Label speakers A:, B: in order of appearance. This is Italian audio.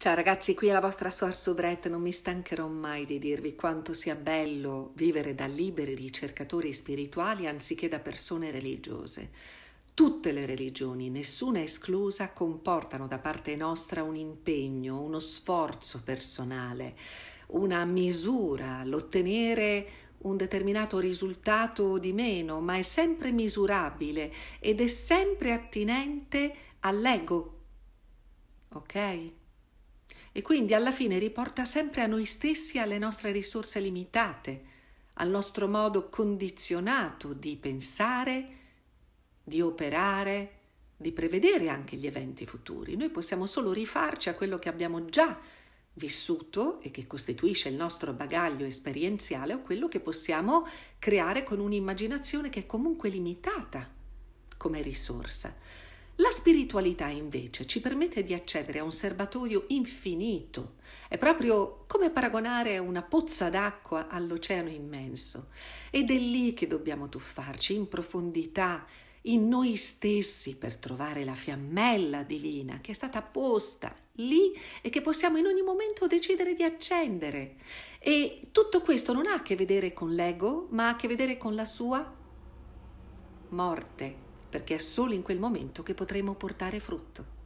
A: Ciao ragazzi, qui è la vostra Suor Soubrette, non mi stancherò mai di dirvi quanto sia bello vivere da liberi ricercatori spirituali anziché da persone religiose. Tutte le religioni, nessuna esclusa, comportano da parte nostra un impegno, uno sforzo personale, una misura, l'ottenere un determinato risultato di meno, ma è sempre misurabile ed è sempre attinente all'ego. Ok? e quindi alla fine riporta sempre a noi stessi, alle nostre risorse limitate, al nostro modo condizionato di pensare, di operare, di prevedere anche gli eventi futuri. Noi possiamo solo rifarci a quello che abbiamo già vissuto e che costituisce il nostro bagaglio esperienziale o quello che possiamo creare con un'immaginazione che è comunque limitata come risorsa. La spiritualità invece ci permette di accedere a un serbatoio infinito. È proprio come paragonare una pozza d'acqua all'oceano immenso. Ed è lì che dobbiamo tuffarci, in profondità, in noi stessi per trovare la fiammella divina che è stata posta lì e che possiamo in ogni momento decidere di accendere. E tutto questo non ha a che vedere con l'ego, ma ha a che vedere con la sua morte perché è solo in quel momento che potremo portare frutto.